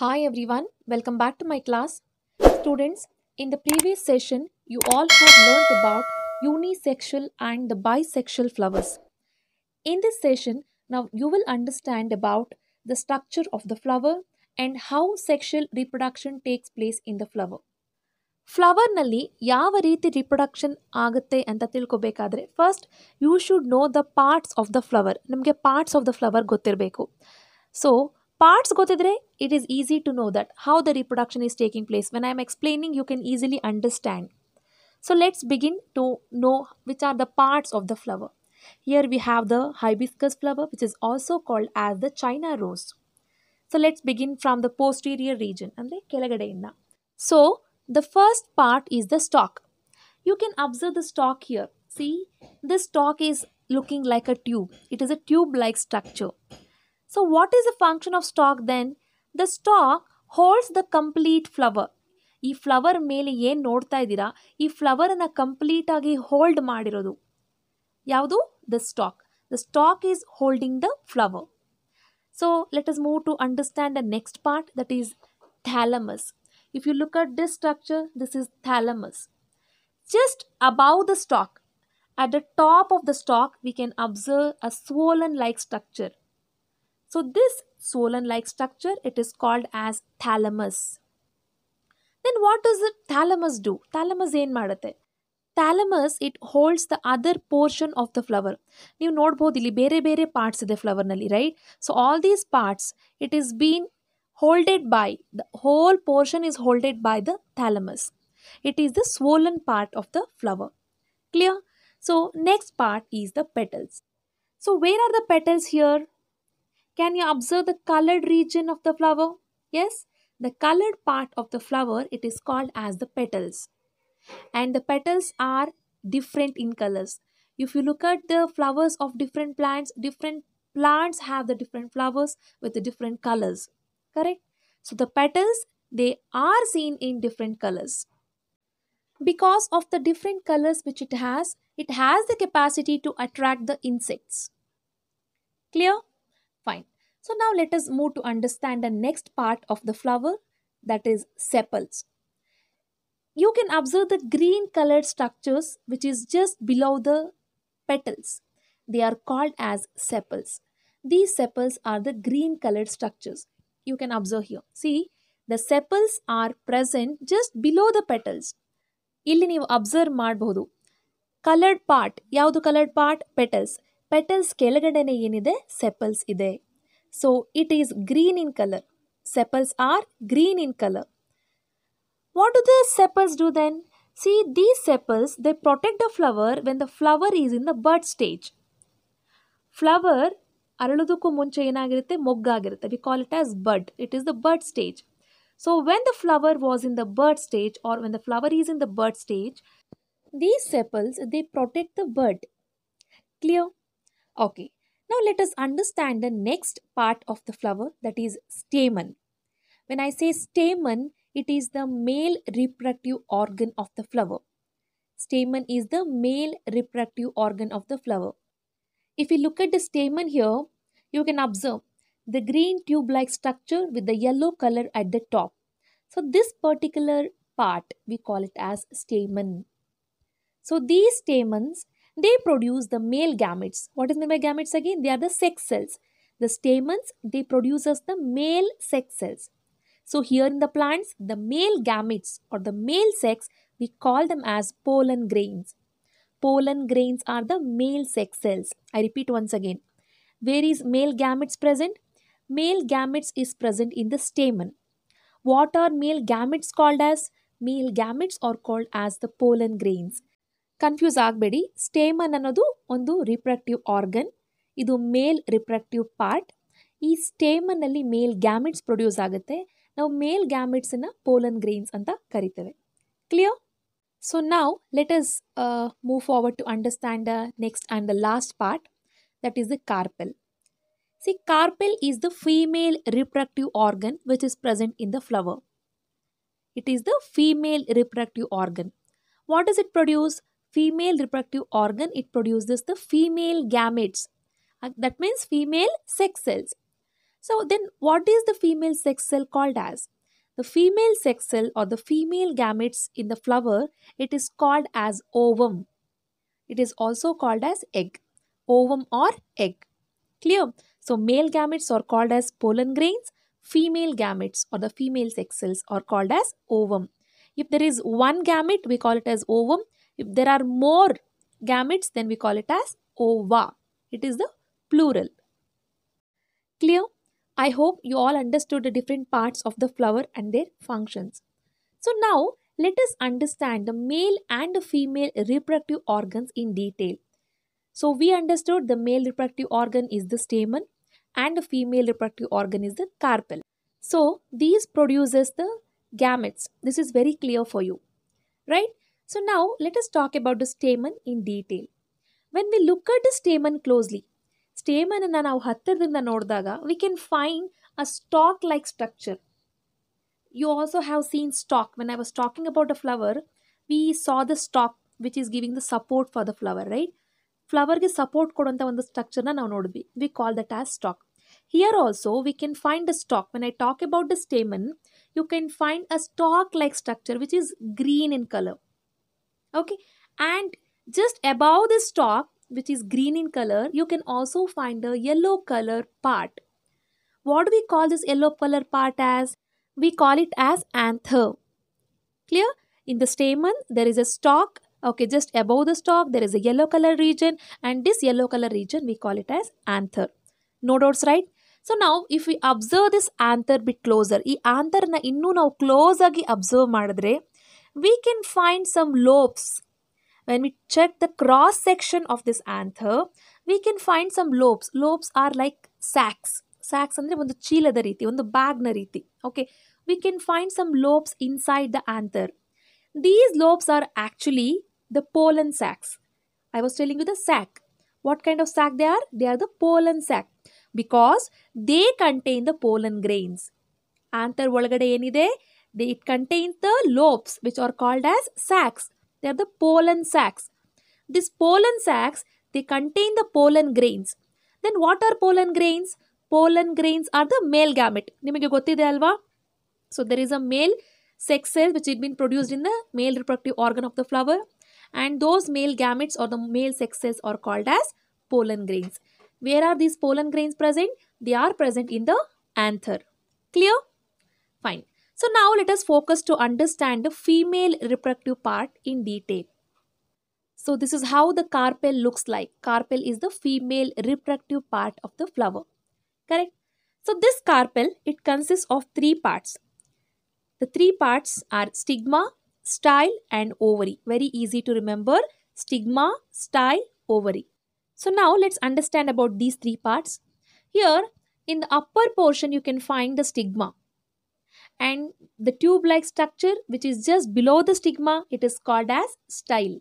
Hi everyone, welcome back to my class. Students, in the previous session, you all have learnt about unisexual and the bisexual flowers. In this session, now you will understand about the structure of the flower and how sexual reproduction takes place in the flower. ಫ್ಲವರ್ನಲ್ಲಿ ಯಾವ ರೀತಿ reproduction ಆಗುತ್ತೆ ಅಂತ ತಿಳ್ಕೊಬೇಕಾದ್ರೆ First, you should know the parts of the flower. ನಮಗೆ parts of the flower ಗೊತ್ತಿರಬೇಕು So parts gotidre it is easy to know that how the reproduction is taking place when i am explaining you can easily understand so let's begin to know which are the parts of the flower here we have the hibiscus flower which is also called as the china rose so let's begin from the posterior region andre inna. so the first part is the stalk you can observe the stalk here see this stalk is looking like a tube it is a tube like structure so what is the function of stalk then? The stalk holds the complete flower. ಈ flower ಮೇಲೆ ಏನು ನೋಡ್ತಾ ಇದ್ದೀರಾ ಈ ಫ್ಲವರನ್ನು ಕಂಪ್ಲೀಟಾಗಿ hold ಮಾಡಿರೋದು ಯಾವುದು the stalk the stalk is holding the flower so let us move to understand the next part that is thalamus if you look at this structure this is thalamus just above the stalk at the top of the stalk we can observe a swollen like structure so this swollen-like structure, it is called as thalamus. Then what does the thalamus do? Thalamus in madate. Thalamus, it holds the other portion of the flower. You know, bere bere parts of the flower, right? So all these parts, it is being holded by, the whole portion is holded by the thalamus. It is the swollen part of the flower. Clear? So next part is the petals. So where are the petals here? Can you observe the colored region of the flower? Yes, the colored part of the flower, it is called as the petals. And the petals are different in colors. If you look at the flowers of different plants, different plants have the different flowers with the different colors. Correct? So the petals, they are seen in different colors. Because of the different colors which it has, it has the capacity to attract the insects. Clear? So now let us move to understand the next part of the flower that is sepals. You can observe the green colored structures which is just below the petals. They are called as sepals. These sepals are the green colored structures. You can observe here. See, the sepals are present just below the petals. ಇಲ್ಲಿ ನೀವು observe ಮಾಡಬಹುದು coloured part ಯಾವುದು coloured part petals petals ಕೆಳಗಡೆನೆ ಏನಿದೆ sepals ಇದೆ so it is green in color. Sepals are green in color. What do the sepals do then? See these sepals, they protect the flower when the flower is in the bud stage. Flower, we call it as bud. It is the bud stage. So when the flower was in the bud stage or when the flower is in the bud stage, these sepals, they protect the bud. Clear? Okay. Now let us understand the next part of the flower that is stamen. When I say stamen, it is the male reproductive organ of the flower. Stamen is the male reproductive organ of the flower. If you look at the stamen here, you can observe the green tube-like structure with the yellow color at the top. So this particular part, we call it as stamen. So these stamens they produce the male gametes. What is meant by gametes again? They are the sex cells. The stamens, they produce us the male sex cells. So here in the plants, the male gametes or the male sex, we call them as pollen grains. Pollen grains are the male sex cells. I repeat once again. Where is male gametes present? Male gametes is present in the stamen. What are male gametes called as? Male gametes are called as the pollen grains. Confuse ಆಗಬೇಡಿ stamen ಅನ್ನೋದು ಒಂದು ರಿಪ್ರಕ್ಟಿವ್ organ ಇದು ಮೇಲ್ ರಿಪ್ರಕ್ಟಿವ್ part ಈ ಸ್ಟೇಮನ್ನಲ್ಲಿ ಮೇಲ್ gametes produce ಆಗುತ್ತೆ ನಾವು ಮೇಲ್ ಗ್ಯಾಮಿಟ್ಸನ್ನು pollen grains ಅಂತ ಕರಿತೇವೆ clear so ನಾವು us move forward to understand the next and the last part that is the carpel see carpel is the female reproductive organ which is present in the flower it is the female reproductive organ what is it produce female reproductive organ, it produces the female gametes. Uh, that means female sex cells. So then what is the female sex cell called as? The female sex cell or the female gametes in the flower, it is called as ovum. It is also called as egg, ovum or egg. Clear? So male gametes are called as pollen grains, female gametes or the female sex cells are called as ovum. If there is one gamete, we call it as ovum. If there are more gametes, then we call it as ova. It is the plural. Clear? I hope you all understood the different parts of the flower and their functions. So now let us understand the male and the female reproductive organs in detail. So we understood the male reproductive organ is the stamen and the female reproductive organ is the carpel. So these produces the gametes. This is very clear for you. Right? So now let us talk about the stamen in detail. When we look at the stamen closely, stamen in now hatharinda nordaga, we can find a stalk like structure. You also have seen stalk. When I was talking about a flower, we saw the stalk which is giving the support for the flower, right? Flower ke support kodanta on the structure na now nordvi. We call that as stalk. Here also we can find the stalk. When I talk about the stamen, you can find a stalk like structure which is green in color okay and just above this stalk which is green in color you can also find a yellow color part what do we call this yellow color part as we call it as anther clear in the stamen there is a stalk okay just above the stalk there is a yellow color region and this yellow color region we call it as anther no doubts right So now, if we observe this anther bit closer, closer anther na innu ನಾವು close ಆಗಿ observe ಮಾಡಿದ್ರೆ we can find some lobes. When we check the cross section of this anther, we can find some lobes. Lobes are like sacks. Sacks are the chila the riti, on the bag nariti. Okay. We can find some lobes inside the anther. These lobes are actually the pollen sacs. I was telling you the sac. What kind of sac they are? They are the pollen sac because they contain the pollen grains. Anther volgade any day. They, it contains the lobes which are called as sacs. They are the pollen sacs. These pollen sacs, they contain the pollen grains. Then what are pollen grains? Pollen grains are the male gamete. ನಿಮಗೆ ಗೊತ್ತಿದೆ ಅಲ್ವಾ So there is a male sex cell which has been produced in the male reproductive organ of the flower and those male gametes or the male sex cells are called as pollen grains. Where are these pollen grains present? They are present in the anther. Clear? Fine. So now let us focus to understand the female reproductive part in detail. So this is how the carpel looks like. Carpel is the female reproductive part of the flower. Correct? So this carpel, it consists of three parts. The three parts are stigma, style and ovary. Very easy to remember. Stigma, style, ovary. So now let's understand about these three parts. Here in the upper portion you can find the stigma and the tube-like structure which is just below the stigma it is called as style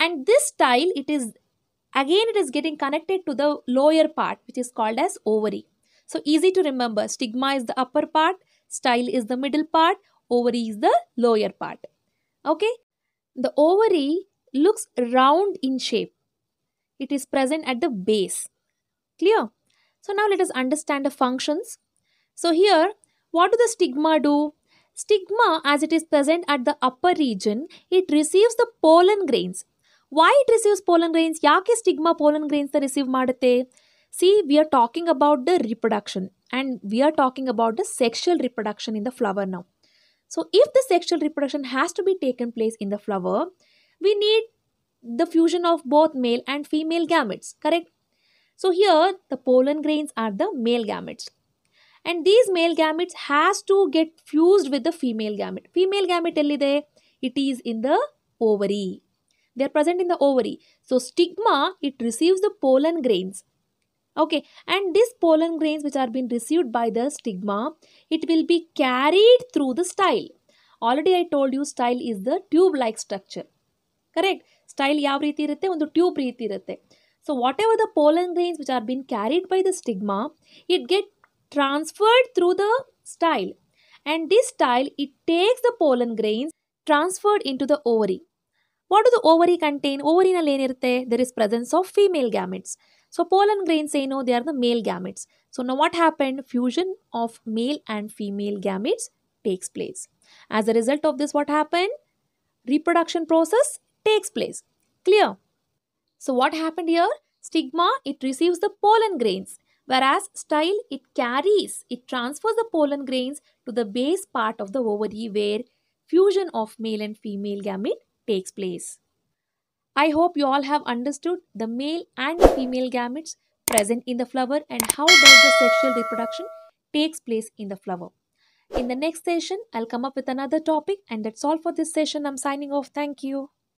and this style it is again it is getting connected to the lower part which is called as ovary so easy to remember stigma is the upper part style is the middle part ovary is the lower part okay the ovary looks round in shape it is present at the base clear so now let us understand the functions so here what do the stigma do stigma as it is present at the upper region it receives the pollen grains why it receives pollen grains yaki stigma pollen grains the receive madate see we are talking about the reproduction and we are talking about the sexual reproduction in the flower now so if the sexual reproduction has to be taken place in the flower we need the fusion of both male and female gametes correct so here the pollen grains are the male gametes and these male gametes has to get fused with the female gamete. Female gamete ellide? It is in the ovary. They are present in the ovary. So stigma, it receives the pollen grains. Okay, and these pollen grains which are being received by the stigma, it will be carried through the style. Already I told you style is the tube-like structure. Correct? Style yavriti ರೀತಿ ಇರುತ್ತೆ tube ರೀತಿ ಇರುತ್ತೆ. So whatever the pollen grains which are being carried by the stigma, it get transferred through the style and this style it takes the pollen grains transferred into the ovary. What do the ovary contain? Ovary nalli ಏನಿರುತ್ತೆ there is presence of female gametes. So pollen grains say no, they are the male gametes. So now what happened? Fusion of male and female gametes takes place. As a result of this what happened? Reproduction process takes place. Clear? So what happened here? Stigma it receives the pollen grains Whereas style, it carries, it transfers the pollen grains to the base part of the ovary where fusion of male and female gamete takes place. I hope you all have understood the male and female gametes present in the flower and how does the sexual reproduction takes place in the flower. In the next session, I'll come up with another topic and that's all for this session. I'm signing off. Thank you.